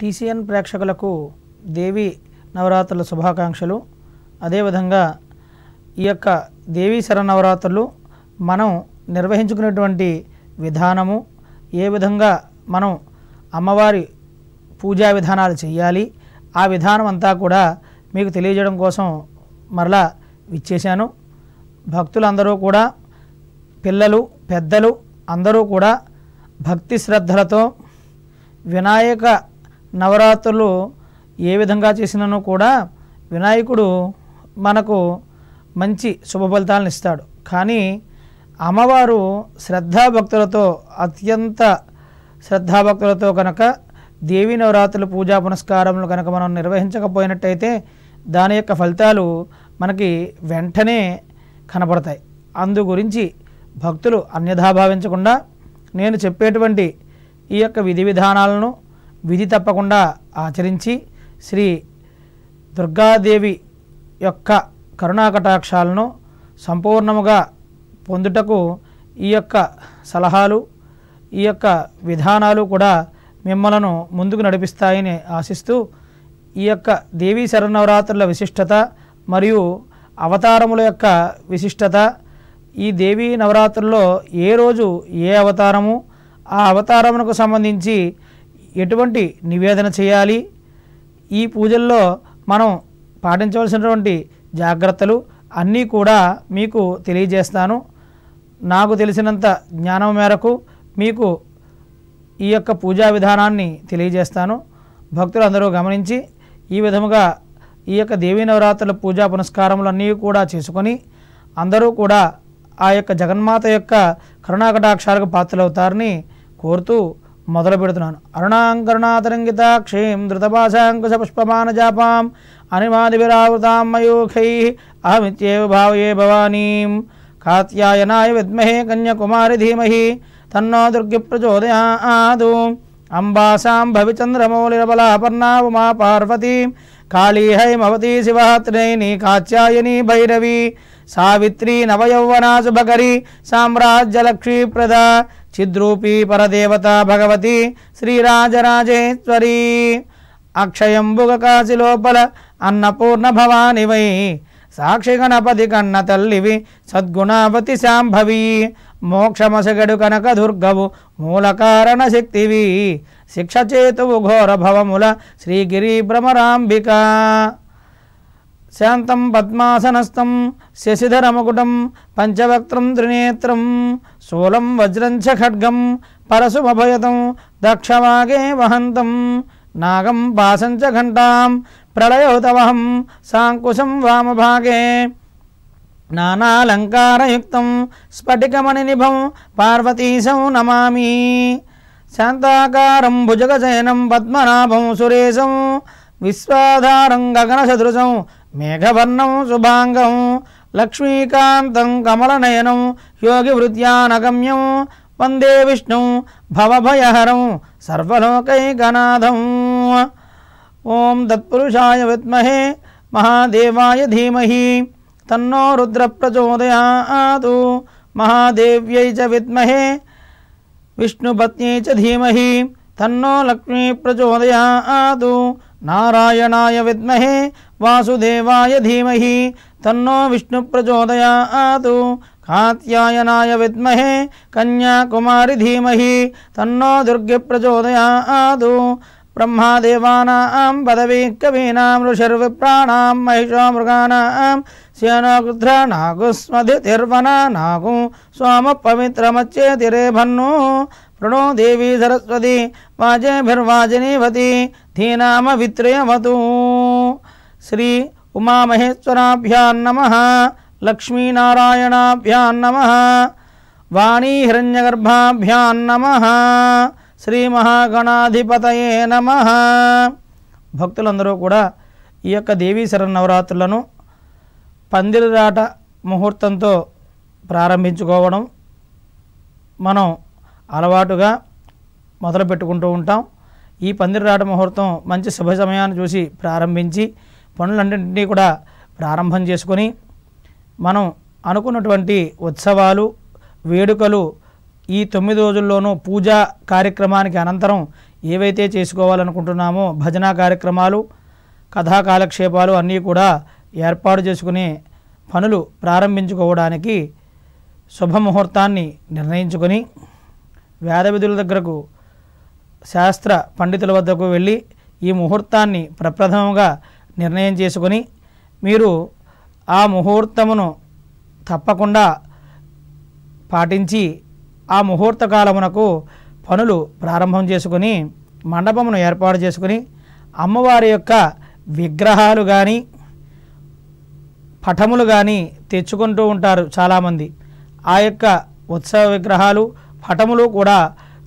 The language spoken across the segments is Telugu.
టీసీఎన్ ప్రేక్షకులకు దేవి నవరాత్రుల శుభాకాంక్షలు అదేవిధంగా ఈ యొక్క దేవీ శరనవరాత్రులు మనం నిర్వహించుకునేటువంటి విధానము ఏ విధంగా మనం అమ్మవారి పూజా విధానాలు చేయాలి ఆ విధానం అంతా కూడా మీకు తెలియజేయడం కోసం మరలా విచ్చేశాను భక్తులందరూ కూడా పిల్లలు పెద్దలు అందరూ కూడా భక్తి శ్రద్ధలతో వినాయక నవరాత్రులు ఏ విధంగా చేసినను కూడా వినాయకుడు మనకు మంచి శుభ ఫలితాలను ఇస్తాడు కానీ అమ్మవారు శ్రద్ధాభక్తులతో అత్యంత శ్రద్ధాభక్తులతో కనుక దేవి నవరాత్రులు పూజా పునస్కారములు కనుక మనం నిర్వహించకపోయినట్టయితే దాని యొక్క ఫలితాలు మనకి వెంటనే కనపడతాయి అందు గురించి భక్తులు అన్యథాభావించకుండా భావించకుండా నేను చెప్పేటువంటి ఈ యొక్క విధి విధానాలను విధి తప్పకుండా ఆచరించి శ్రీ దుర్గాదేవి యొక్క కరుణాకటాక్షాలను సంపూర్ణముగా పొందుటకు ఈ యొక్క సలహాలు ఈ యొక్క విధానాలు కూడా మిమ్మలను ముందుకు నడిపిస్తాయని ఆశిస్తూ ఈ యొక్క దేవీ శరణవరాత్రుల విశిష్టత మరియు అవతారముల యొక్క విశిష్టత ఈ దేవీ నవరాత్రుల్లో ఏ రోజు ఏ అవతారము ఆ అవతారమునకు సంబంధించి ఎటువంటి నివేదన చేయాలి ఈ పూజల్లో మనం పాటించవలసినటువంటి జాగ్రత్తలు అన్నీ కూడా మీకు తెలియజేస్తాను నాకు తెలిసినంత జ్ఞానం మేరకు మీకు ఈ యొక్క పూజా విధానాన్ని తెలియజేస్తాను భక్తులు అందరూ గమనించి ఈ విధముగా ఈ యొక్క దేవీ నవరాత్రుల పూజా పునస్కారములు అన్నీ కూడా చేసుకొని అందరూ కూడా ఆ యొక్క జగన్మాత యొక్క కరుణాకటాక్షాలకు పాత్రలవుతారని కోరుతూ మొదలు పెడుతున్నాను అరుణాంకరుణాతరంగిత క్షీం ధృతపాశాంకుశ పుష్పమాన జాపాం అనిమాది విరావృతాం మయూఖై అహమిత్యేవ భావయే భవానీం కాత్యాయనాయ విద్మహే కన్యకుమారి ధీమహి తన్నో దుర్గి ప్రచోదయాదు అంబాసాం భవిచంద్రమౌళిరబలాపర్ణా ఉమా పార్వతీం కాళీ హైమవతీ శివాత్రైని కాత్యాయని భైరవీ सावित्री नवयौवना सुभगरी साम्राज्य लक्ष्मी प्रदा छिद्रूपी परदेवता भगवती श्रीराजराजेश्वरी अक्षयंबुग काशी अन्नपूर्ण भवानी वै साक्षि गणपति कण तल्ली सद्गुणावती सांभवी मोक्षमसगड़ कनक दुर्गव मूल कारण शक्ति शिक्षचेतु घोर भवमूल श्रीगिरी भ्रमरांबिका శాంతం పద్మాసనస్థం శశిధరమకుటం పంచవక్త్రం త్రినేత్రం శూలం వజ్రంచ ఖడ్గం పరశుమభయతం దక్షవాగే వహంతం నాగం పాసంచ ఘంటాం ప్రళయోతవహం సాంకుశం వామభాగే నానాలంకారయుక్తం స్ఫటికమణి నిభం పార్వతీశం నమామి శాంతాకారం భుజగచయనం పద్మనాభం సురేశం విశ్వాధారం గగనసదృశం मेघवर्ण शुभांग लक्ष्मीका कमलनयन योगिवृत्यानगम्य वंदे विष्णु भवभयहर सर्वोकनाथ ओं तत्षा विमहे महादेवाय धीमह तन्नो रुद्र प्रचोदयात महादेव विमहे विष्णुपत् धीमह तन्नो लक्ष्मी आदु नारायणा विमे वासुदेवाय धीमहि तन्नो विष्णुप्रचोदया आदु कात्यायनाय विद्महे कन्याकुमारी धीमहि तन्नो दुर्गप्रचोदया आदौ ब्रह्मदेवाना आं पदवी कवीनां ऋषिर्विप्राणां महिषा मृगाना आं श्य नागु स्मधितिर्वनागु स्वामपवित्रमच्चेतिरे भन्नु प्रणो देवी सरस्वती वाजेभिर्वाजिनीवति धीनामभित्रेयमतु శ్రీ ఉమామహేశ్వరాభ్యాం నమ లక్ష్మీనారాయణాభ్యాం నమ వాణీహిరణ్యగర్భాభ్యాం నమ శ్రీ మహాగణాధిపతయే నమ భక్తులందరూ కూడా ఈ యొక్క దేవీ నవరాత్రులను పందిరిరాట ముహూర్తంతో ప్రారంభించుకోవడం మనం అలవాటుగా మొదలు పెట్టుకుంటూ ఉంటాం ఈ పందిరిరాట ముహూర్తం మంచి శుభ సమయాన్ని చూసి ప్రారంభించి పనులన్నింటినీ కూడా ప్రారంభం చేసుకొని మనం అనుకున్నటువంటి ఉత్సవాలు వేడుకలు ఈ తొమ్మిది రోజుల్లోనూ పూజా కార్యక్రమానికి అనంతరం ఏవైతే చేసుకోవాలనుకుంటున్నామో భజనా కార్యక్రమాలు కథా కాలక్షేపాలు అన్నీ కూడా ఏర్పాటు చేసుకునే పనులు ప్రారంభించుకోవడానికి శుభముహూర్తాన్ని నిర్ణయించుకొని వేద విధుల దగ్గరకు శాస్త్ర పండితుల వద్దకు వెళ్ళి ఈ ముహూర్తాన్ని ప్రప్రథమంగా నిర్ణయం చేసుకొని మీరు ఆ ముహూర్తమును తప్పకుండా పాటించి ఆ ముహూర్త కాలమునకు పనులు ప్రారంభం చేసుకుని మండపమును ఏర్పాటు చేసుకుని అమ్మవారి యొక్క విగ్రహాలు కానీ పఠములు కానీ తెచ్చుకుంటూ ఉంటారు చాలామంది ఆ యొక్క ఉత్సవ విగ్రహాలు పఠములు కూడా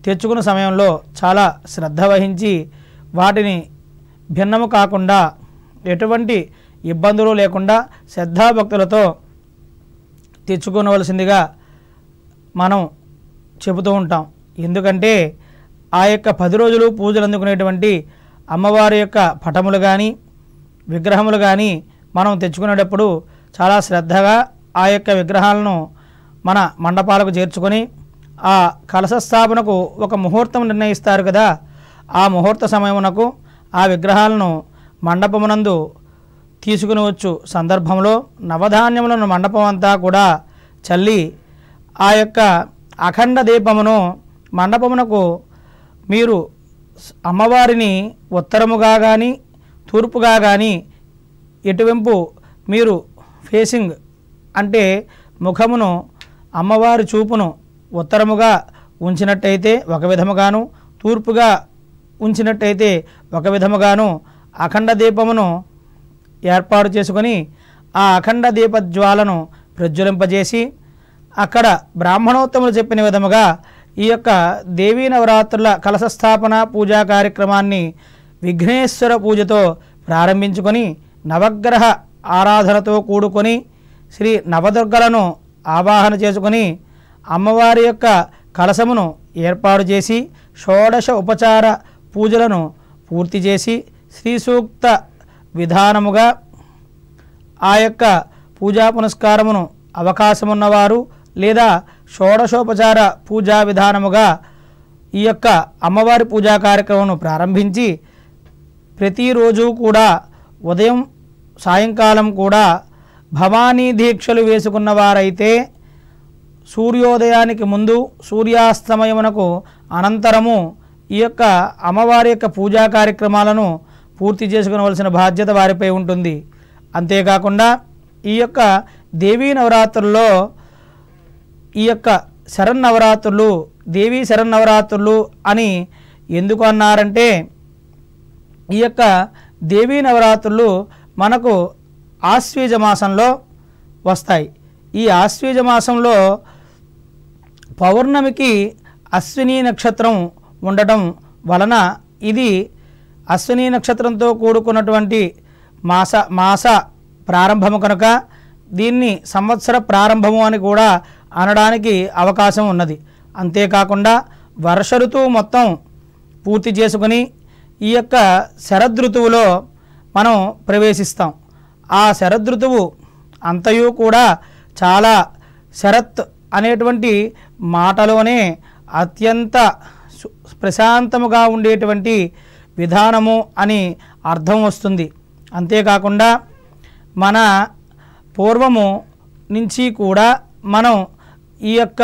తెచ్చుకున్న సమయంలో చాలా శ్రద్ధ వహించి వాటిని భిన్నము కాకుండా ఎటువంటి ఇబ్బందులు లేకుండా శ్రద్ధాభక్తులతో తెచ్చుకోవలసిందిగా మనం చెబుతూ ఉంటాం ఎందుకంటే ఆ యొక్క పది రోజులు పూజలు అందుకునేటువంటి అమ్మవారి యొక్క పటములు కానీ విగ్రహములు కానీ మనం తెచ్చుకునేటప్పుడు చాలా శ్రద్ధగా ఆ యొక్క విగ్రహాలను మన మండపాలకు చేర్చుకొని ఆ కలశ స్థాపనకు ఒక ముహూర్తం నిర్ణయిస్తారు కదా ఆ ముహూర్త సమయమునకు ఆ విగ్రహాలను మండపమునందు వచ్చు సందర్భంలో నవధాన్యములను మండపం అంతా కూడా చల్లి ఆ యొక్క అఖండ దీపమును మండపమునకు మీరు అమ్మవారిని ఉత్తరముగా కానీ తూర్పుగా కానీ ఎటువెంపు మీరు ఫేసింగ్ అంటే ముఖమును అమ్మవారి చూపును ఉత్తరముగా ఉంచినట్టయితే ఒక విధముగాను తూర్పుగా ఉంచినట్టయితే ఒక విధముగాను అఖండ దీపమును ఏర్పాటు చేసుకొని ఆ అఖండ దీప జ్వాలను ప్రజ్వలింపజేసి అక్కడ బ్రాహ్మణోత్తములు చెప్పిన విధముగా ఈ యొక్క దేవీ నవరాత్రుల కలశస్థాపన పూజా కార్యక్రమాన్ని విఘ్నేశ్వర పూజతో ప్రారంభించుకొని నవగ్రహ ఆరాధనతో కూడుకొని శ్రీ నవదుర్గలను ఆవాహన చేసుకొని అమ్మవారి యొక్క కలశమును ఏర్పాటు చేసి షోడశ ఉపచార పూజలను పూర్తి చేసి శ్రీ సూక్త విధానముగా ఆ యొక్క పూజా పునస్కారమును అవకాశమున్నవారు లేదా షోడశోపచార పూజా విధానముగా ఈ యొక్క అమ్మవారి పూజా కార్యక్రమం ప్రారంభించి ప్రతిరోజు కూడా ఉదయం సాయంకాలం కూడా భవానీ దీక్షలు వేసుకున్న వారైతే సూర్యోదయానికి ముందు సూర్యాస్తమయమునకు అనంతరము ఈ యొక్క అమ్మవారి యొక్క పూజా కార్యక్రమాలను పూర్తి చేసుకోవలసిన బాధ్యత వారిపై ఉంటుంది అంతేకాకుండా ఈ యొక్క దేవీ నవరాత్రుల్లో ఈ యొక్క శరన్నవరాత్రులు దేవీ శరన్నవరాత్రులు అని ఎందుకు అన్నారంటే ఈ యొక్క దేవీ నవరాత్రులు మనకు ఆశ్వీజ మాసంలో వస్తాయి ఈ ఆశ్వీజ మాసంలో పౌర్ణమికి అశ్విని నక్షత్రం ఉండటం వలన ఇది అశ్విని నక్షత్రంతో కూడుకున్నటువంటి మాస మాస ప్రారంభము కనుక దీన్ని సంవత్సర ప్రారంభము అని కూడా అనడానికి అవకాశం ఉన్నది అంతేకాకుండా వర్ష ఋతువు మొత్తం పూర్తి చేసుకుని ఈ యొక్క శరదృతువులో మనం ప్రవేశిస్తాం ఆ శరదృతువు అంతయు కూడా చాలా శరత్ అనేటువంటి మాటలోనే అత్యంత ప్రశాంతముగా ఉండేటువంటి విధానము అని అర్థం వస్తుంది అంతేకాకుండా మన పూర్వము నుంచి కూడా మనం ఈ యొక్క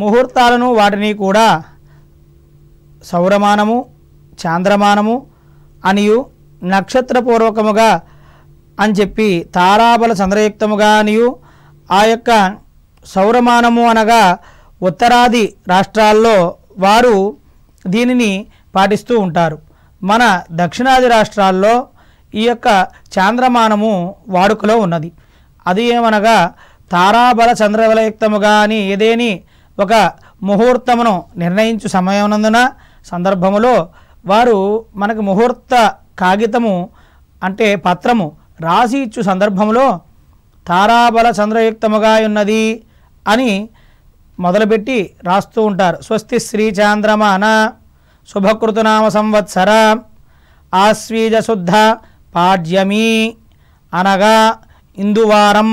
ముహూర్తాలను వాటిని కూడా సౌరమానము చాంద్రమానము అనియు నక్షత్రపూర్వకముగా అని చెప్పి తారాబల చంద్రయుక్తముగా అనియు ఆ యొక్క సౌరమానము అనగా ఉత్తరాది రాష్ట్రాల్లో వారు దీనిని పాటిస్తూ ఉంటారు మన దక్షిణాది రాష్ట్రాల్లో ఈ యొక్క చాంద్రమానము వాడుకలో ఉన్నది అది ఏమనగా తారాబల చంద్రవలయుక్తముగా అని ఏదేని ఒక ముహూర్తమును నిర్ణయించు సమయమునందున సందర్భములో వారు మనకు ముహూర్త కాగితము అంటే పత్రము రాసి ఇచ్చు సందర్భంలో తారాబల చంద్రయుక్తముగా ఉన్నది అని మొదలుపెట్టి రాస్తూ ఉంటారు స్వస్తి శ్రీ చాంద్రమాన శుభకృతునామ సంవత్సర ఆశ్వీజశుద్ధ పాడ్యమి అనగా ఇందువారం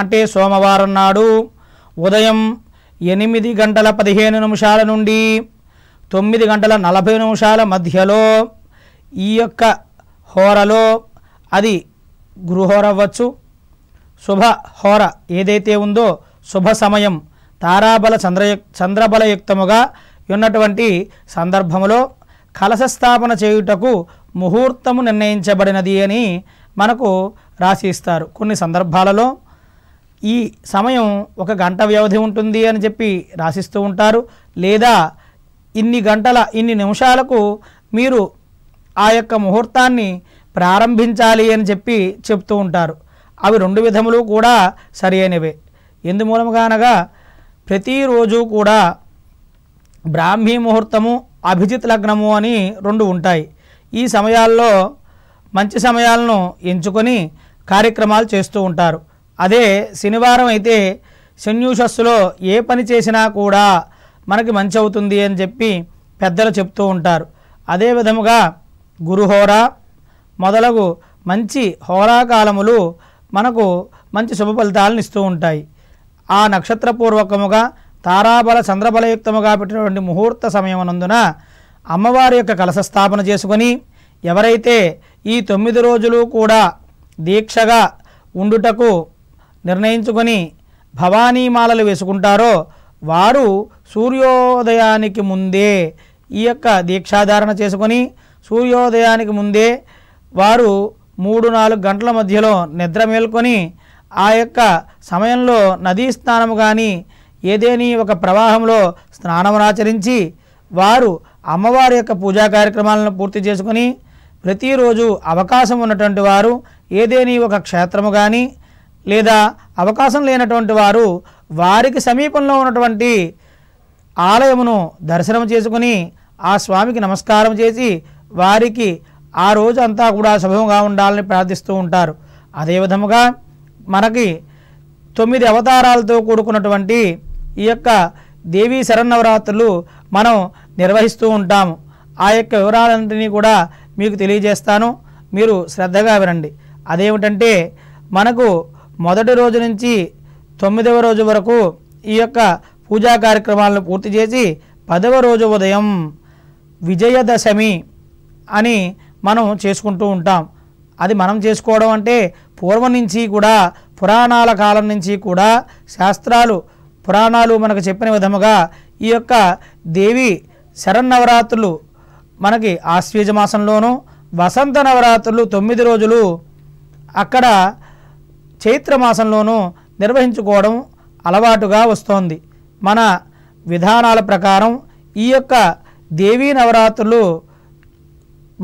అంటే సోమవారం నాడు ఉదయం ఎనిమిది గంటల పదిహేను నిమిషాల నుండి తొమ్మిది గంటల నలభై నిమిషాల మధ్యలో ఈ యొక్క హోరలో అది గృహోర అవ్వచ్చు శుభ హోర ఏదైతే ఉందో శుభ సమయం తారాబల చంద్ర చంద్రబలయుక్తముగా ఉన్నటువంటి సందర్భములో కలశస్థాపన చేయుటకు ముహూర్తము నిర్ణయించబడినది అని మనకు రాసి ఇస్తారు కొన్ని సందర్భాలలో ఈ సమయం ఒక గంట వ్యవధి ఉంటుంది అని చెప్పి రాసిస్తూ ఉంటారు లేదా ఇన్ని గంటల ఇన్ని నిమిషాలకు మీరు ఆ యొక్క ముహూర్తాన్ని ప్రారంభించాలి అని చెప్పి చెప్తూ ఉంటారు అవి రెండు విధములు కూడా సరి అయినవే ఎందుమూలముగానగా ప్రతిరోజు కూడా బ్రాహ్మీ ముహూర్తము అభిజిత్ లగ్నము అని రెండు ఉంటాయి ఈ సమయాల్లో మంచి సమయాలను ఎంచుకొని కార్యక్రమాలు చేస్తూ ఉంటారు అదే శనివారం అయితే శన్యూషస్సులో ఏ పని చేసినా కూడా మనకి మంచి అవుతుంది అని చెప్పి పెద్దలు చెప్తూ ఉంటారు అదే విధముగా గురుహోర మొదలగు మంచి హోరాకాలములు మనకు మంచి శుభ ఫలితాలను ఇస్తూ ఉంటాయి ఆ నక్షత్రపూర్వకముగా తారాబల చంద్రబలయుక్తముగా పెట్టినటువంటి ముహూర్త సమయమునందున అమ్మవారి యొక్క కలశ స్థాపన చేసుకొని ఎవరైతే ఈ తొమ్మిది రోజులు కూడా దీక్షగా ఉండుటకు నిర్ణయించుకొని భవానీమాలలు వేసుకుంటారో వారు సూర్యోదయానికి ముందే ఈ యొక్క దీక్షాధారణ చేసుకొని సూర్యోదయానికి ముందే వారు మూడు నాలుగు గంటల మధ్యలో నిద్ర మేల్కొని ఆ యొక్క సమయంలో నదీ స్నానము కానీ ఏదేని ఒక ప్రవాహంలో స్నానమునాచరించి వారు అమ్మవారి యొక్క పూజా కార్యక్రమాలను పూర్తి చేసుకుని ప్రతిరోజు అవకాశం ఉన్నటువంటి వారు ఏదేని ఒక క్షేత్రము కానీ లేదా అవకాశం లేనటువంటి వారు వారికి సమీపంలో ఉన్నటువంటి ఆలయమును దర్శనం చేసుకుని ఆ స్వామికి నమస్కారం చేసి వారికి ఆ రోజు అంతా కూడా శుభంగా ఉండాలని ప్రార్థిస్తూ ఉంటారు అదేవిధముగా మనకి తొమ్మిది అవతారాలతో కూడుకున్నటువంటి ఈ యొక్క దేవీ శరన్నవరాత్రులు మనం నిర్వహిస్తూ ఉంటాము ఆ యొక్క వివరాలన్నింటినీ కూడా మీకు తెలియజేస్తాను మీరు శ్రద్ధగా వినండి అదేమిటంటే మనకు మొదటి రోజు నుంచి తొమ్మిదవ రోజు వరకు ఈ యొక్క పూజా కార్యక్రమాలను పూర్తి చేసి పదవ రోజు ఉదయం విజయదశమి అని మనం చేసుకుంటూ ఉంటాం అది మనం చేసుకోవడం అంటే పూర్వం నుంచి కూడా పురాణాల కాలం నుంచి కూడా శాస్త్రాలు పురాణాలు మనకు చెప్పిన విధముగా ఈ యొక్క దేవి శరన్నవరాత్రులు మనకి ఆశ్వీజ మాసంలోనూ వసంత నవరాత్రులు తొమ్మిది రోజులు అక్కడ చైత్రమాసంలోనూ నిర్వహించుకోవడం అలవాటుగా వస్తోంది మన విధానాల ప్రకారం ఈ యొక్క దేవీ నవరాత్రులు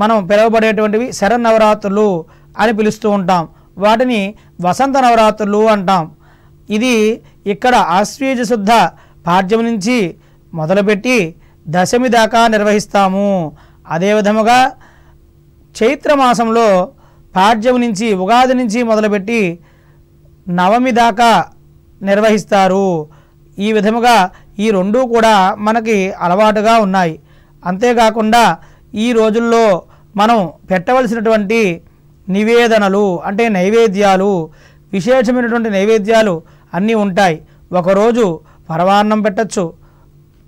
మనం పిలువబడేటువంటివి శరన్నవరాత్రులు అని పిలుస్తూ ఉంటాం వాటిని వసంత నవరాత్రులు అంటాం ఇది ఇక్కడ ఆశ్వేజ శుద్ధ పాఠ్యం నుంచి మొదలుపెట్టి దశమి దాకా నిర్వహిస్తాము అదేవిధముగా చైత్రమాసంలో పాఠ్యం నుంచి ఉగాది నుంచి మొదలుపెట్టి నవమి దాకా నిర్వహిస్తారు ఈ విధముగా ఈ రెండూ కూడా మనకి అలవాటుగా ఉన్నాయి అంతేకాకుండా ఈ రోజుల్లో మనం పెట్టవలసినటువంటి నివేదనలు అంటే నైవేద్యాలు విశేషమైనటువంటి నైవేద్యాలు అన్నీ ఉంటాయి ఒకరోజు పరవాన్నం పెట్టచ్చు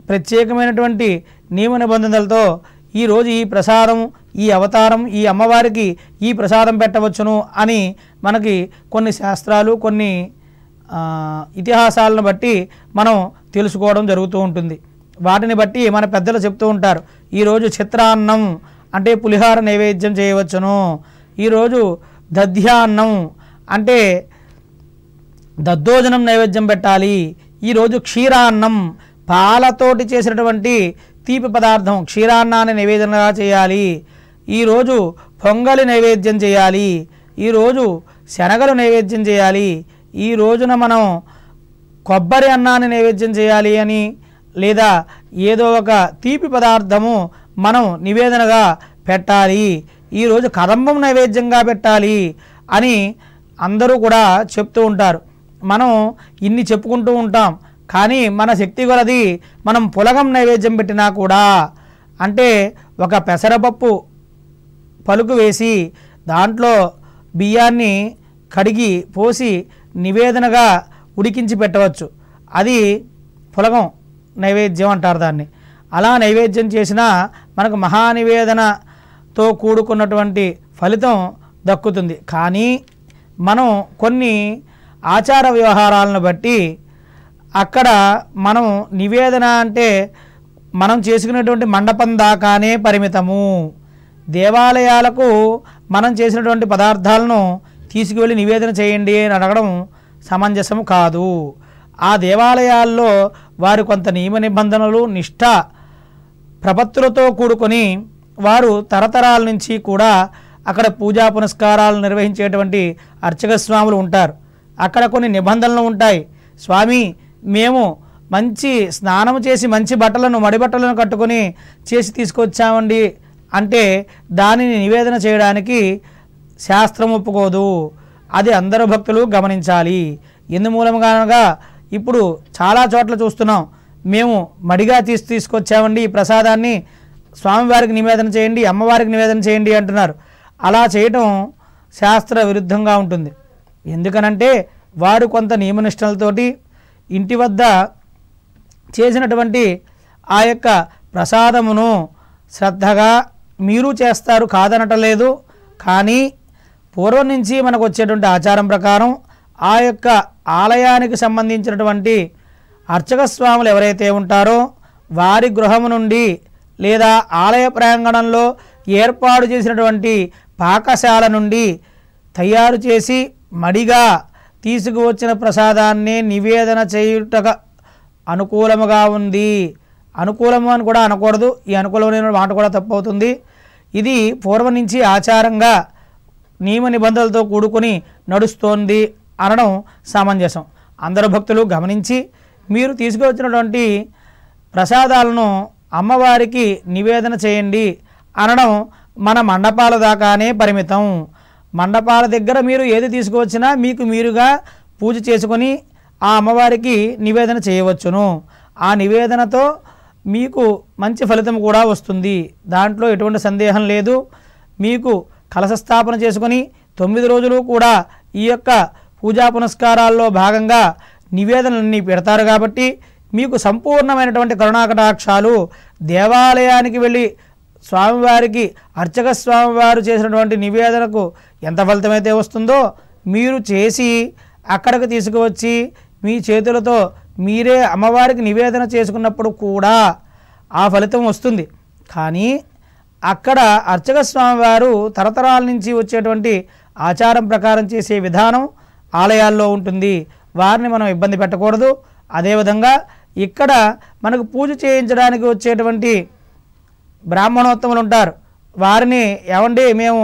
ప్రత్యేకమైనటువంటి నియమ నిబంధనలతో ఈరోజు ఈ ప్రసారం ఈ అవతారం ఈ అమ్మవారికి ఈ ప్రసాదం పెట్టవచ్చును అని మనకి కొన్ని శాస్త్రాలు కొన్ని ఇతిహాసాలను బట్టి మనం తెలుసుకోవడం జరుగుతూ ఉంటుంది వాటిని బట్టి మన పెద్దలు చెప్తూ ఉంటారు ఈరోజు చిత్రాన్నం అంటే పులిహార నైవేద్యం చేయవచ్చును ఈరోజు దధ్యాన్నం అంటే దద్దోజనం నైవేద్యం పెట్టాలి ఈరోజు క్షీరాన్నం పాలతోటి చేసినటువంటి తీపి పదార్థం క్షీరాన్నాన్ని నివేదనగా చేయాలి ఈరోజు పొంగలి నైవేద్యం చేయాలి ఈరోజు శనగలు నైవేద్యం చేయాలి ఈ రోజున మనం కొబ్బరి అన్నాన్ని నైవేద్యం చేయాలి అని లేదా ఏదో ఒక తీపి పదార్థము మనం నివేదనగా పెట్టాలి ఈరోజు కదంబం నైవేద్యంగా పెట్టాలి అని అందరూ కూడా చెప్తూ ఉంటారు మనం ఇన్ని చెప్పుకుంటూ ఉంటాం కానీ మన శక్తి కొలది మనం పులగం నైవేద్యం పెట్టినా కూడా అంటే ఒక పెసరపప్పు పలుకు వేసి దాంట్లో బియ్యాన్ని కడిగి పోసి నివేదనగా ఉడికించి పెట్టవచ్చు అది పులగం నైవేద్యం అంటారు దాన్ని అలా నైవేద్యం చేసినా మనకు మహానివేదనతో కూడుకున్నటువంటి ఫలితం దక్కుతుంది కానీ మనం కొన్ని ఆచార వ్యవహారాలను బట్టి అక్కడ మనం నివేదన అంటే మనం చేసుకునేటువంటి మండపం దాకానే పరిమితము దేవాలయాలకు మనం చేసినటువంటి పదార్థాలను తీసుకువెళ్ళి నివేదన చేయండి అని అడగడం సమంజసం కాదు ఆ దేవాలయాల్లో వారు కొంత నియమ నిబంధనలు నిష్ట ప్రపత్తులతో కూడుకొని వారు తరతరాల నుంచి కూడా అక్కడ పూజా పునస్కారాలు నిర్వహించేటువంటి అర్చక స్వాములు ఉంటారు అక్కడ కొన్ని నిబంధనలు ఉంటాయి స్వామి మేము మంచి స్నానం చేసి మంచి బట్టలను మడిబట్టలను కట్టుకొని చేసి తీసుకొచ్చామండి అంటే దానిని నివేదన చేయడానికి శాస్త్రం ఒప్పుకోదు అది అందరు భక్తులు గమనించాలి మూలంగానగా ఇప్పుడు చాలా చోట్ల చూస్తున్నాం మేము మడిగా తీసి తీసుకొచ్చామండి ఈ ప్రసాదాన్ని స్వామివారికి నివేదన చేయండి అమ్మవారికి నివేదన చేయండి అంటున్నారు అలా చేయటం శాస్త్ర విరుద్ధంగా ఉంటుంది ఎందుకనంటే వారు కొంత నియమనిష్టలతోటి ఇంటి వద్ద చేసినటువంటి ఆ యొక్క ప్రసాదమును శ్రద్ధగా మీరు చేస్తారు కాదనటలేదు కానీ పూర్వం నుంచి మనకు వచ్చేటువంటి ఆచారం ప్రకారం ఆ యొక్క ఆలయానికి సంబంధించినటువంటి అర్చక స్వాములు ఎవరైతే ఉంటారో వారి గృహము నుండి లేదా ఆలయ ప్రాంగణంలో ఏర్పాటు చేసినటువంటి పాకశాల నుండి తయారు చేసి మడిగా తీసుకువచ్చిన ప్రసాదాన్ని నివేదన చేయుటక అనుకూలముగా ఉంది అనుకూలము అని కూడా అనకూడదు ఈ అనుకూలమైన మాట కూడా తప్పవుతుంది ఇది పూర్వం నుంచి ఆచారంగా నియమ నిబంధనలతో కూడుకుని నడుస్తోంది అనడం సామంజసం అందరు భక్తులు గమనించి మీరు తీసుకువచ్చినటువంటి ప్రసాదాలను అమ్మవారికి నివేదన చేయండి అనడం మన మండపాల దాకానే పరిమితం మండపాల దగ్గర మీరు ఏది తీసుకువచ్చినా మీకు మీరుగా పూజ చేసుకొని ఆ అమ్మవారికి నివేదన చేయవచ్చును ఆ నివేదనతో మీకు మంచి ఫలితం కూడా వస్తుంది దాంట్లో ఎటువంటి సందేహం లేదు మీకు కలశస్థాపన చేసుకొని తొమ్మిది రోజులు కూడా ఈ యొక్క పూజా పునస్కారాల్లో భాగంగా నివేదనలన్నీ పెడతారు కాబట్టి మీకు సంపూర్ణమైనటువంటి కరుణాకటాక్షాలు దేవాలయానికి వెళ్ళి స్వామివారికి అర్చక స్వామివారు చేసినటువంటి నివేదనకు ఎంత ఫలితమైతే వస్తుందో మీరు చేసి అక్కడికి తీసుకువచ్చి మీ చేతులతో మీరే అమ్మవారికి నివేదన చేసుకున్నప్పుడు కూడా ఆ ఫలితం వస్తుంది కానీ అక్కడ అర్చక స్వామివారు తరతరాల నుంచి వచ్చేటువంటి ఆచారం ప్రకారం చేసే విధానం ఆలయాల్లో ఉంటుంది వారిని మనం ఇబ్బంది పెట్టకూడదు అదేవిధంగా ఇక్కడ మనకు పూజ చేయించడానికి వచ్చేటువంటి బ్రాహ్మణోత్తములు ఉంటారు వారిని ఏమండి మేము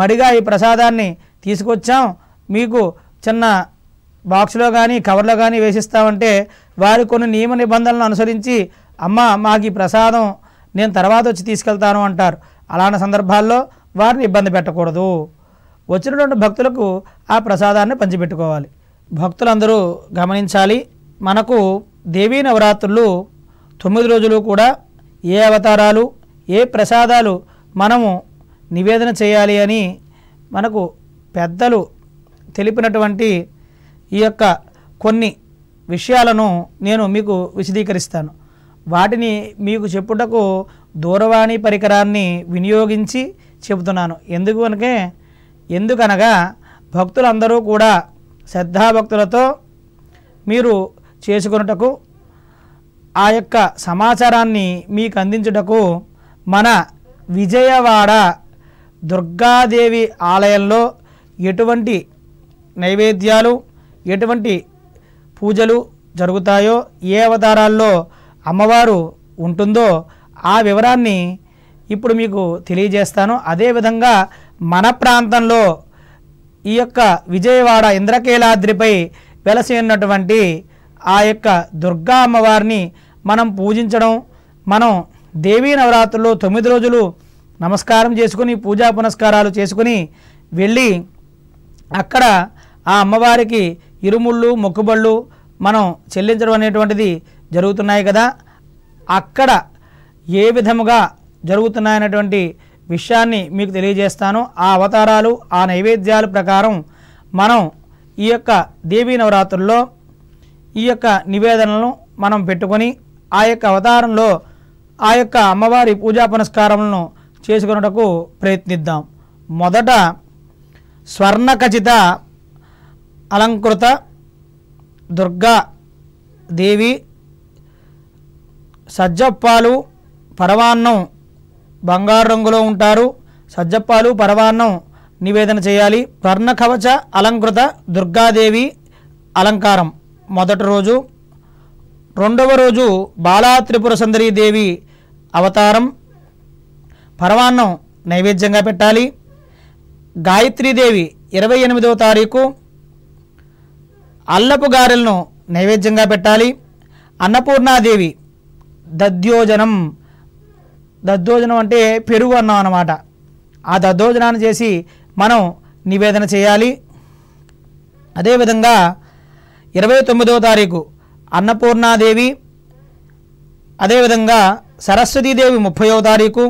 మడిగా ఈ ప్రసాదాన్ని తీసుకొచ్చాం మీకు చిన్న బాక్స్లో కానీ కవర్లో కానీ వేసిస్తామంటే వారు కొన్ని నియమ నిబంధనలను అనుసరించి అమ్మ మాకు ఈ ప్రసాదం నేను తర్వాత వచ్చి తీసుకెళ్తాను అంటారు అలాంటి సందర్భాల్లో వారిని ఇబ్బంది పెట్టకూడదు వచ్చినటువంటి భక్తులకు ఆ ప్రసాదాన్ని పంచిపెట్టుకోవాలి భక్తులందరూ గమనించాలి మనకు దేవీ నవరాత్రులు తొమ్మిది రోజులు కూడా ఏ అవతారాలు ఏ ప్రసాదాలు మనము నివేదన చేయాలి అని మనకు పెద్దలు తెలిపినటువంటి ఈ యొక్క కొన్ని విషయాలను నేను మీకు విశదీకరిస్తాను వాటిని మీకు చెప్పుటకు దూరవాణి పరికరాన్ని వినియోగించి చెబుతున్నాను ఎందుకు అనకే ఎందుకనగా భక్తులందరూ కూడా శ్రద్ధాభక్తులతో మీరు చేసుకున్నటకు ఆ యొక్క సమాచారాన్ని మీకు అందించుటకు మన విజయవాడ దుర్గాదేవి ఆలయంలో ఎటువంటి నైవేద్యాలు ఎటువంటి పూజలు జరుగుతాయో ఏ అవతారాల్లో అమ్మవారు ఉంటుందో ఆ వివరాన్ని ఇప్పుడు మీకు తెలియజేస్తాను అదేవిధంగా మన ప్రాంతంలో ఈ యొక్క విజయవాడ ఇంద్రకీలాద్రిపై వెలసి ఉన్నటువంటి ఆ యొక్క దుర్గా అమ్మవారిని మనం పూజించడం మనం దేవీ నవరాత్రుల్లో తొమ్మిది రోజులు నమస్కారం చేసుకుని పూజా పునస్కారాలు చేసుకుని వెళ్ళి అక్కడ ఆ అమ్మవారికి ఇరుముళ్ళు మొక్కుబళ్ళు మనం చెల్లించడం అనేటువంటిది జరుగుతున్నాయి కదా అక్కడ ఏ విధముగా జరుగుతున్నాయనేటువంటి విషయాన్ని మీకు తెలియజేస్తాను ఆ అవతారాలు ఆ నైవేద్యాల ప్రకారం మనం ఈ యొక్క దేవీ నవరాత్రుల్లో ఈ యొక్క నివేదనలను మనం పెట్టుకొని ఆ యొక్క అవతారంలో ఆ యొక్క అమ్మవారి పూజా పునస్కారములను చేసుకున్నటకు ప్రయత్నిద్దాం మొదట స్వర్ణఖచిత అలంకృత దుర్గా దేవి సజ్జప్పాలు పరవాన్నం బంగారు రంగులో ఉంటారు సజ్జప్పాలు పరవాన్నం నివేదన చేయాలి స్వర్ణకవచ అలంకృత దుర్గాదేవి అలంకారం మొదటి రోజు రెండవ రోజు బాలా త్రిపుర దేవి అవతారం పరమాన్నం నైవేద్యంగా పెట్టాలి గాయత్రీదేవి ఇరవై ఎనిమిదవ తారీఖు అల్లపు గారెలను నైవేద్యంగా పెట్టాలి అన్నపూర్ణాదేవి దద్యోజనం దద్దోజనం అంటే పెరుగు అన్నం అన్నమాట ఆ దద్దోజనాన్ని చేసి మనం నివేదన చేయాలి అదేవిధంగా ఇరవై తొమ్మిదవ తారీఖు అన్నపూర్ణాదేవి అదేవిధంగా సరస్వతీదేవి ముప్పయో తారీఖు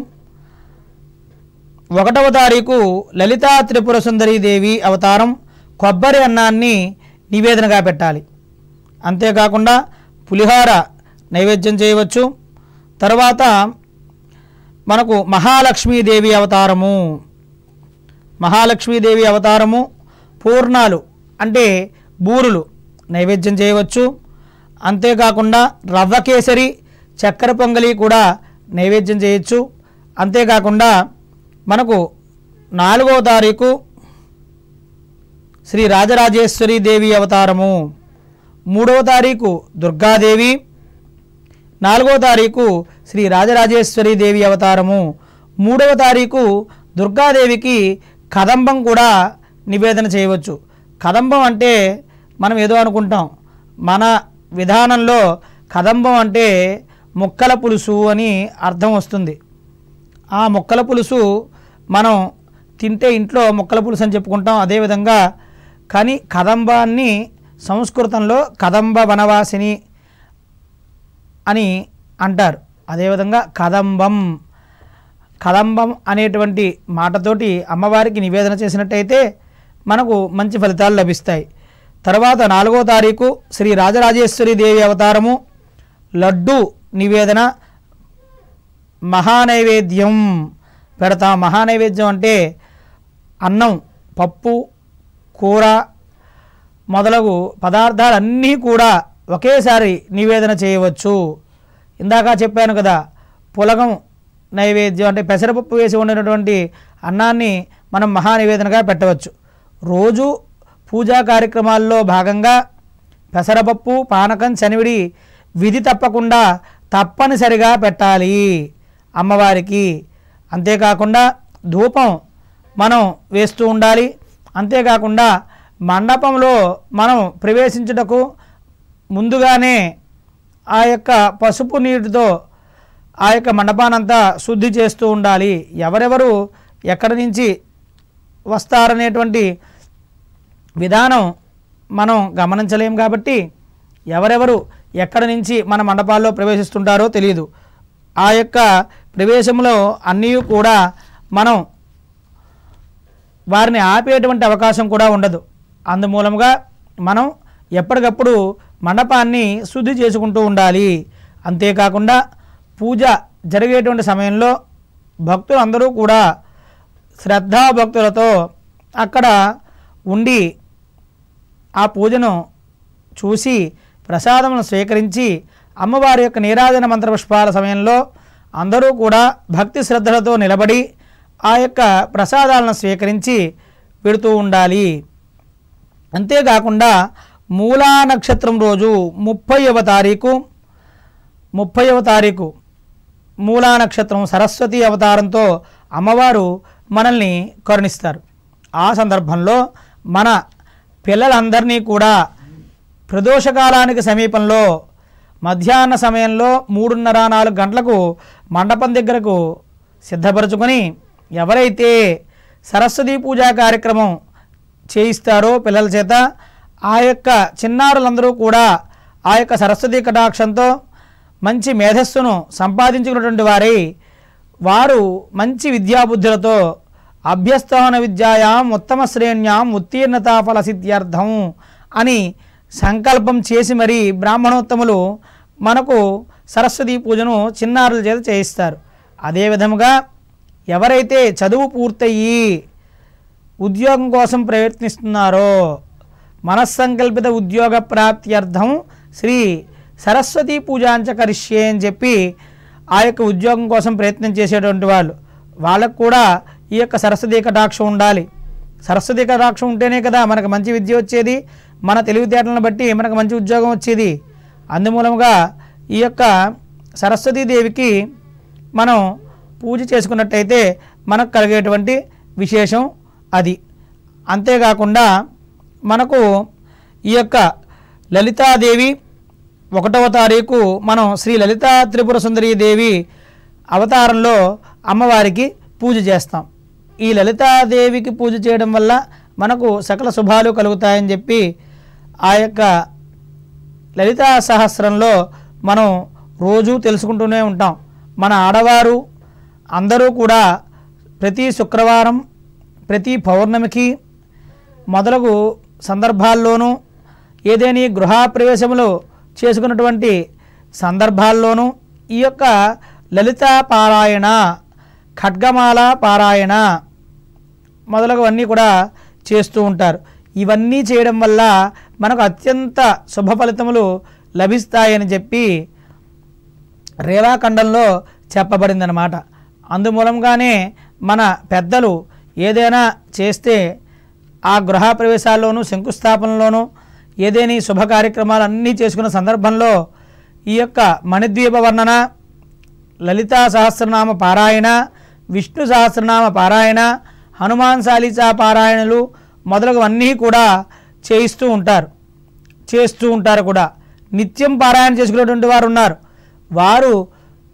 ఒకటవ తారీఖు లలితా త్రిపుర సుందరీదేవి అవతారం కొబ్బరి అన్నాన్ని నివేదనగా పెట్టాలి అంతేకాకుండా పులిహార నైవేద్యం చేయవచ్చు తర్వాత మనకు మహాలక్ష్మీదేవి అవతారము మహాలక్ష్మీదేవి అవతారము పూర్ణాలు అంటే బూరులు నైవేద్యం చేయవచ్చు అంతేకాకుండా రవ్వ కేసరి చక్కెర పొంగలి కూడా నైవేద్యం చేయొచ్చు అంతేకాకుండా మనకు నాలుగవ తారీఖు శ్రీ రాజరాజేశ్వరి దేవి అవతారము మూడవ తారీఖు దుర్గాదేవి నాలుగవ తారీఖు శ్రీ రాజరాజేశ్వరి దేవి అవతారము మూడవ తారీఖు దుర్గాదేవికి కదంబం కూడా నివేదన చేయవచ్చు కదంబం అంటే మనం ఏదో అనుకుంటాం మన విధానంలో కదంబం అంటే మొక్కల పులుసు అని అర్థం వస్తుంది ఆ మొక్కల పులుసు మనం తింటే ఇంట్లో మొక్కల పులుసు అని చెప్పుకుంటాం అదేవిధంగా కానీ కదంబాన్ని సంస్కృతంలో కదంబ వనవాసిని అని అంటారు అదేవిధంగా కదంబం కదంబం అనేటువంటి మాటతోటి అమ్మవారికి నివేదన చేసినట్టయితే మనకు మంచి ఫలితాలు లభిస్తాయి తర్వాత నాలుగో తారీఖు శ్రీ రాజరాజేశ్వరి దేవి అవతారము లడ్డు నివేదన మహానైవేద్యం పెడతాం మహానైవేద్యం అంటే అన్నం పప్పు కూర మొదలగు పదార్థాలన్నీ కూడా ఒకేసారి నివేదన చేయవచ్చు ఇందాక చెప్పాను కదా పులగం నైవేద్యం అంటే పెసరపప్పు వేసి ఉండేటటువంటి అన్నాన్ని మనం మహానివేదనగా పెట్టవచ్చు రోజు పూజా కార్యక్రమాల్లో భాగంగా పెసరపప్పు పానకం చనివిడి విధి తప్పకుండా తప్పనిసరిగా పెట్టాలి అమ్మవారికి అంతేకాకుండా ధూపం మనం వేస్తూ ఉండాలి అంతేకాకుండా మండపంలో మనం ప్రవేశించుటకు ముందుగానే ఆ యొక్క పసుపు నీటితో ఆ యొక్క మండపానంతా శుద్ధి చేస్తూ ఉండాలి ఎవరెవరు ఎక్కడి నుంచి వస్తారనేటువంటి విధానం మనం గమనించలేం కాబట్టి ఎవరెవరు ఎక్కడి నుంచి మన మండపాల్లో ప్రవేశిస్తుంటారో తెలియదు ఆ యొక్క ప్రవేశంలో అన్నీ కూడా మనం వారిని ఆపేటువంటి అవకాశం కూడా ఉండదు అందుమూలంగా మనం ఎప్పటికప్పుడు మండపాన్ని శుద్ధి చేసుకుంటూ ఉండాలి అంతేకాకుండా పూజ జరిగేటువంటి సమయంలో భక్తులందరూ కూడా శ్రద్ధాభక్తులతో అక్కడ ఉండి ఆ పూజను చూసి ప్రసాదమును స్వీకరించి అమ్మవారి యొక్క నీరాజన మంత్ర పుష్పాల సమయంలో అందరూ కూడా భక్తి శ్రద్ధలతో నిలబడి ఆ యొక్క ప్రసాదాలను స్వీకరించి పెడుతూ ఉండాలి అంతేకాకుండా మూలా నక్షత్రం రోజు ముప్పైవ తారీఖు ముప్పైవ తారీఖు మూలా నక్షత్రం సరస్వతి అవతారంతో అమ్మవారు మనల్ని కరుణిస్తారు ఆ సందర్భంలో మన పిల్లలందరినీ కూడా ప్రదోషకాలానికి సమీపంలో మధ్యాహ్న సమయంలో మూడున్నర నాలుగు గంటలకు మండపం దగ్గరకు సిద్ధపరచుకొని ఎవరైతే సరస్వతి పూజా కార్యక్రమం చేయిస్తారో పిల్లల చేత ఆ యొక్క చిన్నారులందరూ కూడా ఆ యొక్క సరస్వతి కటాక్షంతో మంచి మేధస్సును సంపాదించుకున్నటువంటి వారి వారు మంచి విద్యాబుద్ధులతో అభ్యస్థాన విద్యాయాం ఉత్తమ శ్రేణ్యాం ఉత్తీర్ణతా ఫలసిద్ధ్యర్థం అని సంకల్పం చేసి మరి బ్రాహ్మణోత్తములు మనకు సరస్వతి పూజను చిన్నారుల చేత చేయిస్తారు అదేవిధముగా ఎవరైతే చదువు పూర్తయ్యి ఉద్యోగం కోసం ప్రయత్నిస్తున్నారో మనస్సంకల్పిత ఉద్యోగ ప్రాప్త్యర్థం శ్రీ సరస్వతి పూజ కరిష్యే అని చెప్పి ఆ యొక్క ఉద్యోగం కోసం ప్రయత్నం చేసేటువంటి వాళ్ళు వాళ్ళకు కూడా ఈ యొక్క సరస్వతి కటాక్షం ఉండాలి సరస్వతి కటాక్షం ఉంటేనే కదా మనకు మంచి విద్య వచ్చేది మన తెలివితేటలను బట్టి మనకు మంచి ఉద్యోగం వచ్చేది అందుమూలంగా ఈ యొక్క సరస్వతీదేవికి మనం పూజ చేసుకున్నట్టయితే మనకు కలిగేటువంటి విశేషం అది అంతేకాకుండా మనకు ఈ యొక్క లలితాదేవి ఒకటవ తారీఖు మనం శ్రీ లలితా త్రిపుర సుందరీదేవి అవతారంలో అమ్మవారికి పూజ చేస్తాం ఈ లలితాదేవికి పూజ చేయడం వల్ల మనకు సకల శుభాలు కలుగుతాయని చెప్పి ఆ యొక్క లలితా సహస్రంలో మనం రోజు తెలుసుకుంటూనే ఉంటాం మన ఆడవారు అందరూ కూడా ప్రతి శుక్రవారం ప్రతి పౌర్ణమికి మొదలగు సందర్భాల్లోనూ ఏదేని గృహప్రవేశములు చేసుకున్నటువంటి సందర్భాల్లోనూ ఈ యొక్క లలితా పారాయణ ఖడ్గమాల పారాయణ మొదలగువన్నీ కూడా చేస్తూ ఉంటారు ఇవన్నీ చేయడం వల్ల మనకు అత్యంత శుభ ఫలితములు లభిస్తాయని చెప్పి రేవాఖండంలో చెప్పబడిందనమాట అందుమూలంగానే మన పెద్దలు ఏదైనా చేస్తే ఆ గృహ ప్రవేశాల్లోనూ శంకుస్థాపనలోనూ ఏదేని శుభ కార్యక్రమాలు అన్నీ చేసుకున్న సందర్భంలో ఈ యొక్క మణిద్వీప వర్ణన లలితా సహస్రనామ పారాయణ విష్ణు సహస్రనామ పారాయణ హనుమాన్ సాలీసా పారాయణలు మొదలగువన్నీ కూడా చేయిస్తూ ఉంటారు చేస్తూ ఉంటారు కూడా నిత్యం పారాయణ చేసుకునేటువంటి వారు ఉన్నారు వారు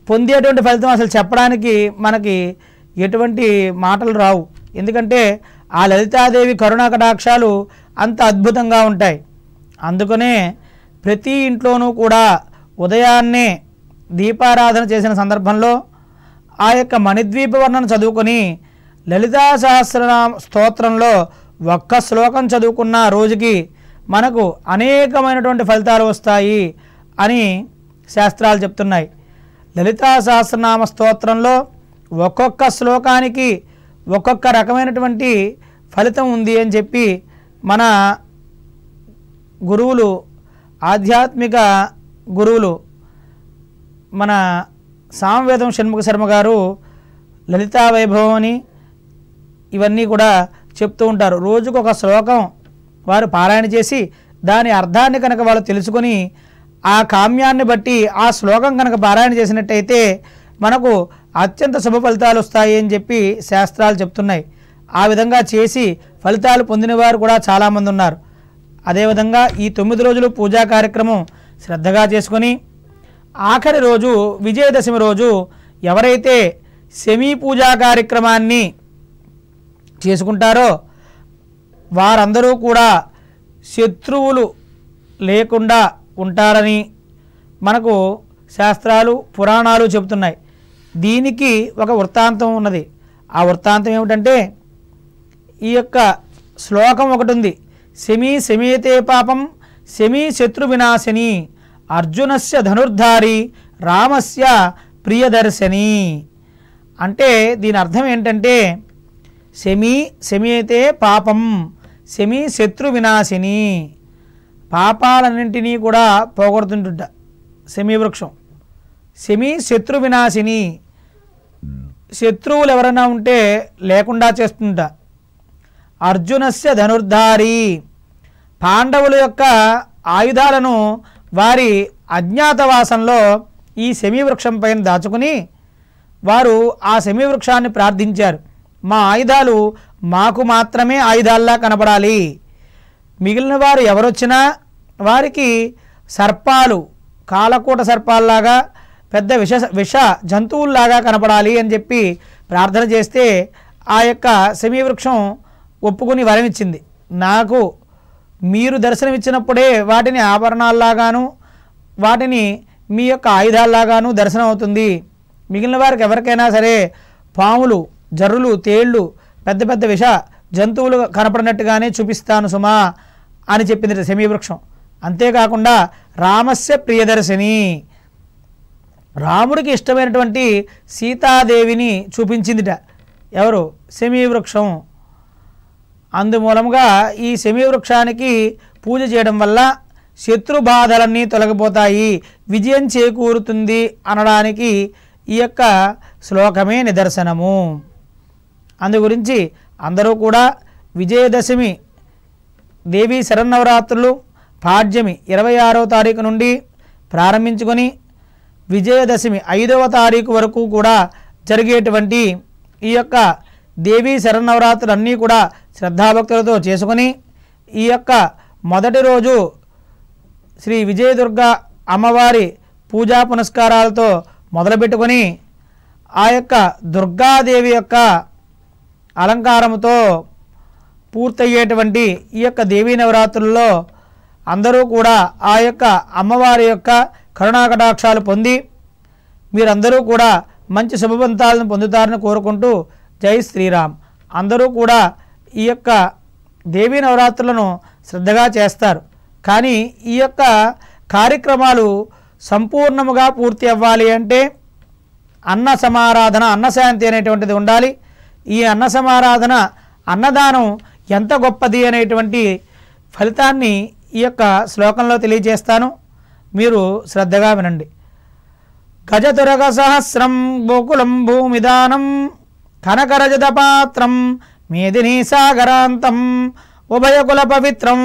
పొందేటువంటి ఫలితం అసలు చెప్పడానికి మనకి ఎటువంటి మాటలు రావు ఎందుకంటే ఆ లలితాదేవి కరుణా కటాక్షాలు అంత అద్భుతంగా ఉంటాయి అందుకనే ప్రతి ఇంట్లోనూ కూడా ఉదయాన్నే దీపారాధన చేసిన సందర్భంలో ఆ యొక్క మణిద్వీప వర్ణన చదువుకొని లలితా సహస్రనామ స్తోత్రంలో ఒక్క శ్లోకం చదువుకున్న రోజుకి మనకు అనేకమైనటువంటి ఫలితాలు వస్తాయి అని శాస్త్రాలు చెప్తున్నాయి లలితా సహస్రనామ స్తోత్రంలో ఒక్కొక్క శ్లోకానికి ఒక్కొక్క రకమైనటువంటి ఫలితం ఉంది అని చెప్పి మన గురువులు ఆధ్యాత్మిక గురువులు మన సామవేదం షణ్ముఖ శర్మ గారు లలితా వైభవం అని ఇవన్నీ కూడా చెప్తూ ఉంటారు రోజుకు ఒక శ్లోకం వారు పారాయణ చేసి దాని అర్థాన్ని కనుక వాళ్ళు తెలుసుకొని ఆ కామ్యాన్ని బట్టి ఆ శ్లోకం కనుక పారాయణ చేసినట్టయితే మనకు అత్యంత శుభ ఫలితాలు వస్తాయి అని చెప్పి శాస్త్రాలు చెప్తున్నాయి ఆ విధంగా చేసి ఫలితాలు పొందిన వారు కూడా చాలామంది ఉన్నారు అదేవిధంగా ఈ తొమ్మిది రోజులు పూజా కార్యక్రమం శ్రద్ధగా చేసుకొని ఆఖరి రోజు విజయదశమి రోజు ఎవరైతే సెమీ పూజా కార్యక్రమాన్ని చేసుకుంటారో వారందరూ కూడా శత్రువులు లేకుండా ఉంటారని మనకు శాస్త్రాలు పురాణాలు చెబుతున్నాయి దీనికి ఒక వృత్తాంతం ఉన్నది ఆ వృత్తాంతం ఏమిటంటే ఈ యొక్క శ్లోకం ఒకటి ఉంది శమీ శమీతే పాపం శమీ శత్రు వినాశిని అర్జునస్య ధనుర్ధారి రామస్య ప్రియదర్శిని అంటే దీని అర్థం ఏంటంటే శమి శమి అయితే పాపం శమి శత్రు వినాశిని పాపాలన్నింటినీ కూడా పోగొడుతుంటుంట శమి వృక్షం శమి శత్రు వినాశిని శత్రువులు ఎవరైనా ఉంటే లేకుండా చేస్తుంట అర్జునస్య ధనుర్ధారి పాండవుల యొక్క ఆయుధాలను వారి అజ్ఞాతవాసంలో ఈ శమీవృక్షం పైన దాచుకుని వారు ఆ శమీవృక్షాన్ని ప్రార్థించారు మా ఆయుధాలు మాకు మాత్రమే ఆయుధాల్లా కనపడాలి మిగిలిన వారు ఎవరొచ్చినా వారికి సర్పాలు కాలకూట సర్పాల్లాగా పెద్ద విష విష జంతువుల్లాగా కనపడాలి అని చెప్పి ప్రార్థన చేస్తే ఆ యొక్క వృక్షం ఒప్పుకుని వరమిచ్చింది నాకు మీరు దర్శనమిచ్చినప్పుడే వాటిని ఆభరణాల్లాగాను వాటిని మీ యొక్క ఆయుధాల్లాగాను దర్శనం అవుతుంది మిగిలిన వారికి ఎవరికైనా సరే పాములు జర్రులు తేళ్లు పెద్ద పెద్ద విష జంతువులు కనపడినట్టుగానే చూపిస్తాను సుమా అని చెప్పింది శమీవృక్షం అంతేకాకుండా రామస్య ప్రియదర్శిని రాముడికి ఇష్టమైనటువంటి సీతాదేవిని చూపించిందిట ఎవరు శమీవృక్షం అందుమూలంగా ఈ శమీవృక్షానికి పూజ చేయడం వల్ల శత్రు బాధలన్నీ తొలగిపోతాయి విజయం చేకూరుతుంది అనడానికి ఈ యొక్క శ్లోకమే నిదర్శనము అందు గురించి అందరూ కూడా విజయదశమి దేవీ శరన్నవరాత్రులు పాడ్యమి ఇరవై ఆరో తారీఖు నుండి ప్రారంభించుకొని విజయదశమి ఐదవ తారీఖు వరకు కూడా జరిగేటువంటి ఈ యొక్క దేవీ శరన్నవరాత్రులు అన్నీ కూడా శ్రద్ధాభక్తులతో చేసుకొని ఈ యొక్క మొదటి రోజు శ్రీ విజయదుర్గ అమ్మవారి పూజా పునస్కారాలతో మొదలుపెట్టుకొని ఆ యొక్క దుర్గాదేవి యొక్క అలంకారంతో పూర్తయ్యేటువంటి ఈ యొక్క దేవీ నవరాత్రుల్లో అందరూ కూడా ఆ యొక్క అమ్మవారి యొక్క కరుణాకటాక్షాలు పొంది మీరందరూ కూడా మంచి శుభవంతాలను పొందుతారని కోరుకుంటూ జై శ్రీరామ్ అందరూ కూడా ఈ యొక్క దేవీ నవరాత్రులను శ్రద్ధగా చేస్తారు కానీ ఈ యొక్క కార్యక్రమాలు సంపూర్ణముగా పూర్తి అవ్వాలి అంటే అన్న సమారాధన అన్నశాంతి అనేటువంటిది ఉండాలి ఈ అన్న సమారాధన అన్నదానం ఎంత గొప్పది అనేటువంటి ఫలితాన్ని ఈ యొక్క శ్లోకంలో తెలియజేస్తాను మీరు శ్రద్ధగా వినండి గజతురగ సహస్రం గోకులం భూమిదానం కనకరజత పాత్రం మేదిని సాగరాంతం ఉభయకుల పవిత్రం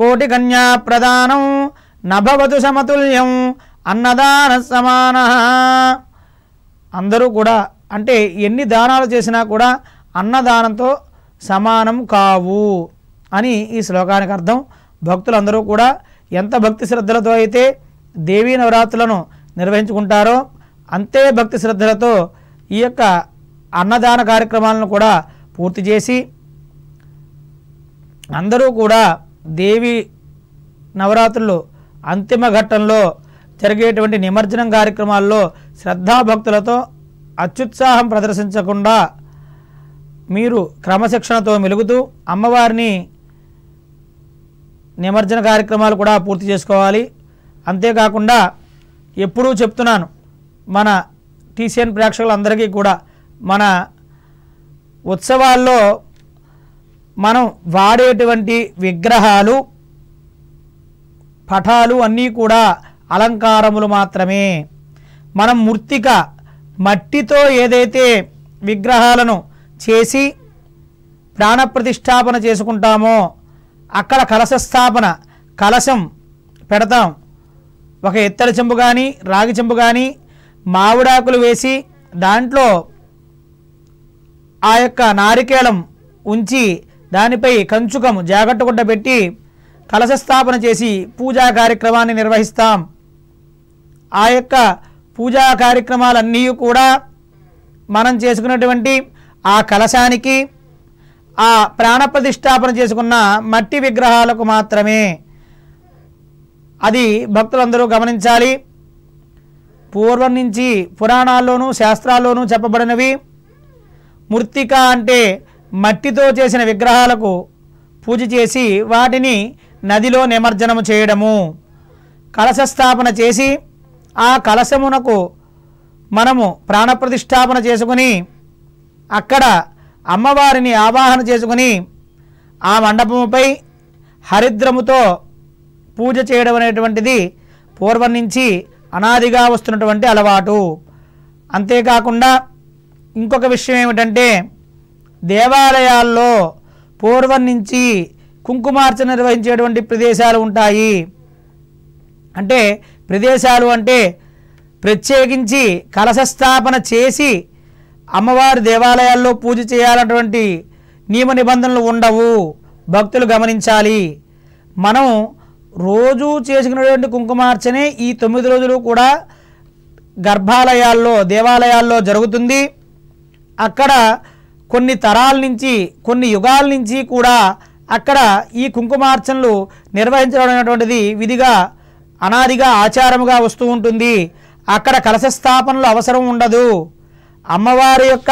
కోటి కన్యా ప్రదానం నభవతు సమతుల్యం అన్నదాన సమాన అందరూ కూడా అంటే ఎన్ని దానాలు చేసినా కూడా అన్నదానంతో సమానం కావు అని ఈ శ్లోకానికి అర్థం భక్తులందరూ కూడా ఎంత భక్తి శ్రద్ధలతో అయితే దేవీ నవరాత్రులను నిర్వహించుకుంటారో అంతే భక్తి శ్రద్ధలతో ఈ యొక్క అన్నదాన కార్యక్రమాలను కూడా పూర్తి చేసి అందరూ కూడా దేవి నవరాత్రులు అంతిమ ఘట్టంలో జరిగేటువంటి నిమజ్జనం కార్యక్రమాల్లో శ్రద్ధాభక్తులతో అత్యుత్సాహం ప్రదర్శించకుండా మీరు క్రమశిక్షణతో మెలుగుతూ అమ్మవారిని నిమజ్జన కార్యక్రమాలు కూడా పూర్తి చేసుకోవాలి అంతేకాకుండా ఎప్పుడూ చెప్తున్నాను మన టీసీఎన్ ప్రేక్షకులందరికీ కూడా మన ఉత్సవాల్లో మనం వాడేటువంటి విగ్రహాలు పటాలు అన్నీ కూడా అలంకారములు మాత్రమే మనం మూర్తిక మట్టితో ఏదైతే విగ్రహాలను చేసి ప్రాణప్రతిష్టాపన చేసుకుంటామో అక్కడ కలశ స్థాపన కలశం పెడతాం ఒక ఎత్తడి చెంబు కానీ రాగి చెంబు కానీ మావిడాకులు వేసి దాంట్లో ఆ యొక్క నారికేళం ఉంచి దానిపై కంచుకం జాగట్టుగుడ్డ పెట్టి కలశ స్థాపన చేసి పూజా కార్యక్రమాన్ని నిర్వహిస్తాం ఆ యొక్క పూజా కార్యక్రమాలన్నీ కూడా మనం చేసుకున్నటువంటి ఆ కలశానికి ఆ ప్రాణప్రతిష్టాపన చేసుకున్న మట్టి విగ్రహాలకు మాత్రమే అది భక్తులందరూ గమనించాలి పూర్వం నుంచి పురాణాల్లోనూ శాస్త్రాల్లోనూ చెప్పబడినవి మృత్తిక అంటే మట్టితో చేసిన విగ్రహాలకు పూజ చేసి వాటిని నదిలో నిమజ్జనము చేయడము కలశ స్థాపన చేసి ఆ కలశమునకు మనము ప్రాణప్రతిష్టాపన చేసుకుని అక్కడ అమ్మవారిని ఆవాహన చేసుకుని ఆ మండపముపై హరిద్రముతో పూజ చేయడం అనేటువంటిది పూర్వం నుంచి అనాదిగా వస్తున్నటువంటి అలవాటు అంతేకాకుండా ఇంకొక విషయం ఏమిటంటే దేవాలయాల్లో పూర్వం నుంచి కుంకుమార్చన నిర్వహించేటువంటి ప్రదేశాలు ఉంటాయి అంటే ప్రదేశాలు అంటే ప్రత్యేకించి కలశస్థాపన చేసి అమ్మవారి దేవాలయాల్లో పూజ చేయాలన్నటువంటి నియమ నిబంధనలు ఉండవు భక్తులు గమనించాలి మనం రోజు చేసుకున్నటువంటి కుంకుమార్చనే ఈ తొమ్మిది రోజులు కూడా గర్భాలయాల్లో దేవాలయాల్లో జరుగుతుంది అక్కడ కొన్ని తరాల నుంచి కొన్ని యుగాల నుంచి కూడా అక్కడ ఈ కుంకుమార్చనలు నిర్వహించడం అనేటువంటిది విధిగా అనాదిగా ఆచారముగా వస్తూ ఉంటుంది అక్కడ కలశ స్థాపనలు అవసరం ఉండదు అమ్మవారి యొక్క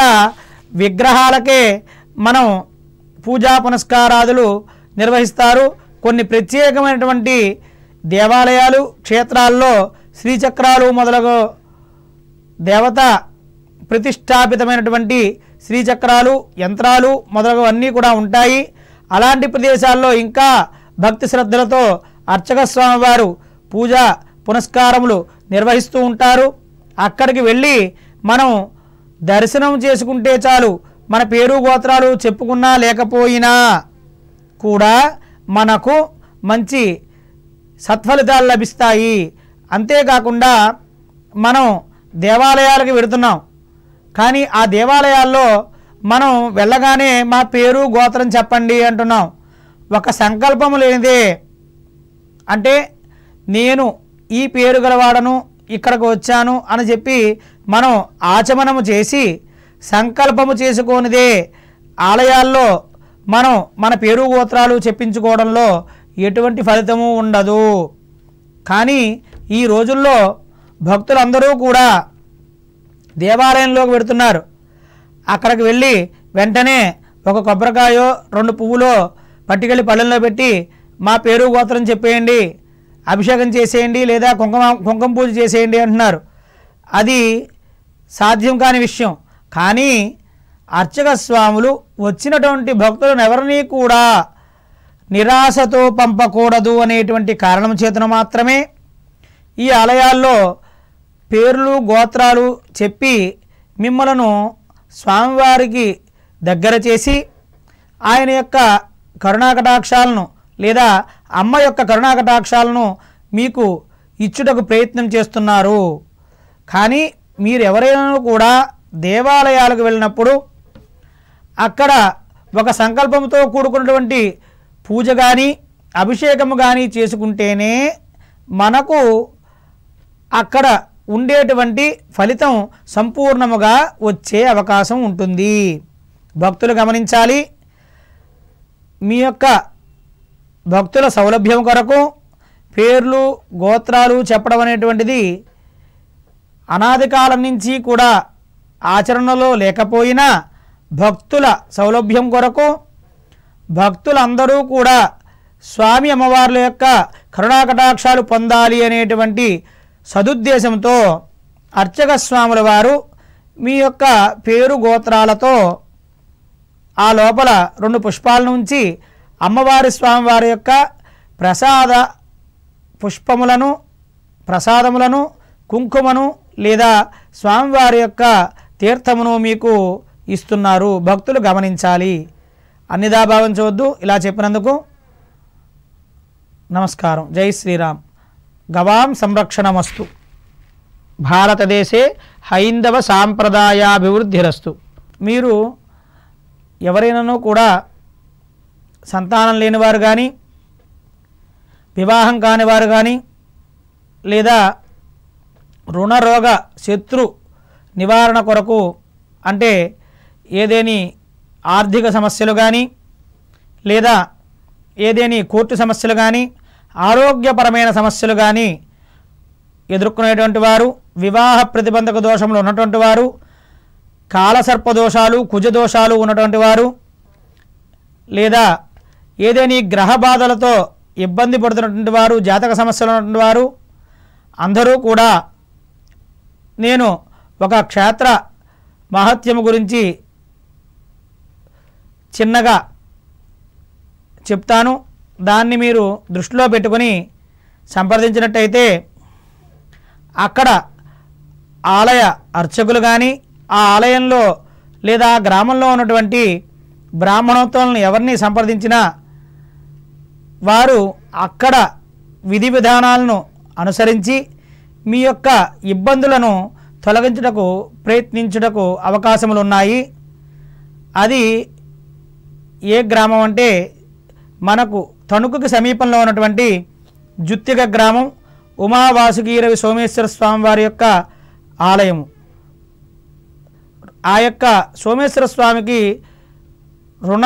విగ్రహాలకే మనం పూజా పునస్కారాదులు నిర్వహిస్తారు కొన్ని ప్రత్యేకమైనటువంటి దేవాలయాలు క్షేత్రాల్లో శ్రీచక్రాలు మొదలగు దేవత ప్రతిష్టాపితమైనటువంటి శ్రీచక్రాలు యంత్రాలు మొదలగు అన్నీ కూడా ఉంటాయి అలాంటి ప్రదేశాల్లో ఇంకా భక్తి శ్రద్ధలతో అర్చక స్వామివారు పూజా పునస్కారములు నిర్వహిస్తూ ఉంటారు అక్కడికి వెళ్ళి మనం దర్శనం చేసుకుంటే చాలు మన పేరు గోత్రాలు చెప్పుకున్నా లేకపోయినా కూడా మనకు మంచి సత్ఫలితాలు లభిస్తాయి అంతేకాకుండా మనం దేవాలయాలకు వెడుతున్నాం కానీ ఆ దేవాలయాల్లో మనం వెళ్ళగానే మా పేరు గోత్రం చెప్పండి అంటున్నాం ఒక సంకల్పం లేనిదే అంటే నేను ఈ పేరు గలవాడను ఇక్కడికి వచ్చాను అని చెప్పి మనం ఆచమనము చేసి సంకల్పము చేసుకోనిదే ఆలయాల్లో మనం మన పేరు గోత్రాలు చెప్పించుకోవడంలో ఎటువంటి ఫలితము ఉండదు కానీ ఈ రోజుల్లో భక్తులందరూ కూడా దేవాలయంలోకి వెడుతున్నారు అక్కడికి వెళ్ళి వెంటనే ఒక కొబ్బరికాయో రెండు పువ్వులో పట్టికెళ్ళి పళ్ళెంలో పెట్టి మా పేరు గోత్రం చెప్పేయండి అభిషేకం చేసేయండి లేదా కుంకుమ కుంకుమ పూజ చేసేయండి అంటున్నారు అది సాధ్యం కాని విషయం కానీ అర్చక స్వాములు వచ్చినటువంటి భక్తులను ఎవరిని కూడా నిరాశతో పంపకూడదు అనేటువంటి కారణం చేతను మాత్రమే ఈ ఆలయాల్లో పేర్లు గోత్రాలు చెప్పి మిమ్మలను స్వామివారికి దగ్గర చేసి ఆయన యొక్క కరుణాకటాక్షాలను లేదా అమ్మ యొక్క కరుణాకటాక్షాలను మీకు ఇచ్చుటకు ప్రయత్నం చేస్తున్నారు కానీ మీరు ఎవరైనా కూడా దేవాలయాలకు వెళ్ళినప్పుడు అక్కడ ఒక సంకల్పంతో కూడుకున్నటువంటి పూజ కానీ అభిషేకము కానీ చేసుకుంటేనే మనకు అక్కడ ఉండేటువంటి ఫలితం సంపూర్ణముగా వచ్చే అవకాశం ఉంటుంది భక్తులు గమనించాలి మీ యొక్క భక్తుల సౌలభ్యం కొరకు పేర్లు గోత్రాలు చెప్పడం అనేటువంటిది అనాది కాలం నుంచి కూడా ఆచరణలో లేకపోయినా భక్తుల సౌలభ్యం కొరకు భక్తులందరూ కూడా స్వామి అమ్మవార్ల యొక్క కరుణాకటాక్షాలు పొందాలి అనేటువంటి సదుద్దేశంతో అర్చక స్వాముల వారు మీ యొక్క పేరు గోత్రాలతో ఆ లోపల రెండు పుష్పాలను ఉంచి అమ్మవారి స్వామివారి యొక్క ప్రసాద పుష్పములను ప్రసాదములను కుంకుమను లేదా స్వామివారి యొక్క తీర్థమును మీకు ఇస్తున్నారు భక్తులు గమనించాలి అన్నిదా భావించవద్దు ఇలా చెప్పినందుకు నమస్కారం జై శ్రీరామ్ గవాం సంరక్షణమస్తు భారతదేశే హైందవ సాంప్రదాయాభివృద్ధిరస్తు మీరు ఎవరైనానూ కూడా సంతానం లేనివారు కానీ వివాహం కానివారు కానీ లేదా రుణరోగ శత్రు నివారణ కొరకు అంటే ఏదేని ఆర్థిక సమస్యలు కానీ లేదా ఏదేని కోర్టు సమస్యలు కానీ ఆరోగ్యపరమైన సమస్యలు కానీ ఎదుర్కొనేటువంటి వారు వివాహ ప్రతిబంధక దోషంలో ఉన్నటువంటి వారు కాలసర్ప కుజ కుజదోషాలు ఉన్నటువంటి వారు లేదా ఏదేని గ్రహ బాధలతో ఇబ్బంది పడుతున్నటువంటి వారు జాతక సమస్యలు ఉన్నటువంటి వారు అందరూ కూడా నేను ఒక క్షేత్ర మహత్యము గురించి చిన్నగా చెప్తాను దాన్ని మీరు దృష్టిలో పెట్టుకొని సంప్రదించినట్టయితే అక్కడ ఆలయ అర్చకులు కానీ ఆ ఆలయంలో లేదా గ్రామంలో ఉన్నటువంటి బ్రాహ్మణోత్వాలను ఎవరిని సంప్రదించినా వారు అక్కడ విధి విధానాలను అనుసరించి మీ యొక్క ఇబ్బందులను తొలగించుటకు ప్రయత్నించుటకు అవకాశములు ఉన్నాయి అది ఏ గ్రామం అంటే మనకు తణుకుకి సమీపంలో ఉన్నటువంటి జుత్తిక గ్రామం ఉమావాసుగీరవి సోమేశ్వర స్వామి వారి యొక్క ఆలయము ఆ యొక్క సోమేశ్వర స్వామికి రుణ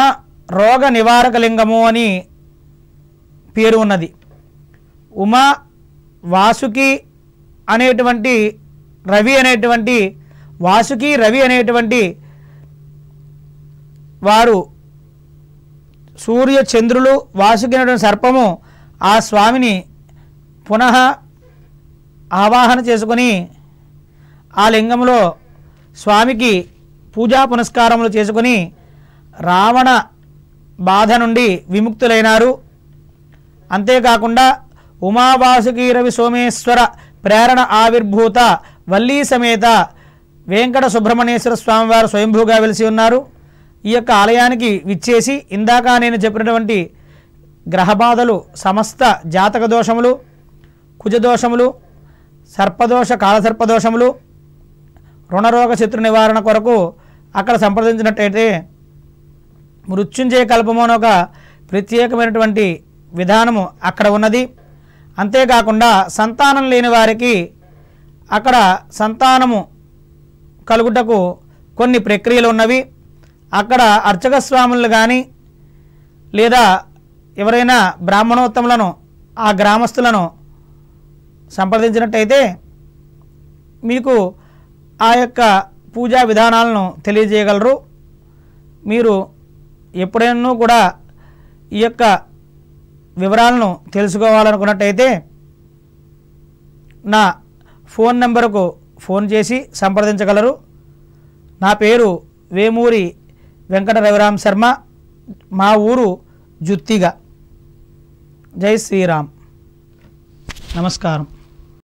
రోగ నివారక లింగము అని పేరు ఉన్నది ఉమా వాసుకి అనేటువంటి రవి అనేటువంటి వాసుకి రవి అనేటువంటి వారు సూర్య చంద్రులు వాసుకినటువంటి సర్పము ఆ స్వామిని పునః ఆవాహన చేసుకొని ఆ లింగంలో స్వామికి పూజా పునస్కారములు చేసుకొని రావణ బాధ నుండి విముక్తులైనారు అంతేకాకుండా ఉమావాసుకి రవి సోమేశ్వర ప్రేరణ ఆవిర్భూత వల్లీ సమేత వెంకట సుబ్రహ్మణ్యేశ్వర స్వామివారు స్వయంభూగా వెలిసి ఉన్నారు ఈ యొక్క ఆలయానికి విచ్చేసి ఇందాక నేను చెప్పినటువంటి గ్రహబాధలు సమస్త జాతక దోషములు కుజదోషములు సర్పదోష కాలసర్పదోషములు రుణరోగ శత్రు నివారణ కొరకు అక్కడ సంప్రదించినట్టయితే మృత్యుంజయ కల్పము ఒక ప్రత్యేకమైనటువంటి విధానము అక్కడ ఉన్నది అంతేకాకుండా సంతానం లేని వారికి అక్కడ సంతానము కలుగుటకు కొన్ని ప్రక్రియలు ఉన్నవి అక్కడ అర్చక స్వాములు కానీ లేదా ఎవరైనా బ్రాహ్మణోత్తములను ఆ గ్రామస్తులను సంప్రదించినట్టయితే మీకు ఆ యొక్క పూజా విధానాలను తెలియజేయగలరు మీరు ఎప్పుడైనా కూడా ఈ యొక్క వివరాలను తెలుసుకోవాలనుకున్నట్టయితే నా ఫోన్ నెంబరుకు ఫోన్ చేసి సంప్రదించగలరు నా పేరు వేమూరి వెంకట రవిరామ్ శర్మ మా ఊరు జుత్తిగా జై శ్రీరామ్ నమస్కారం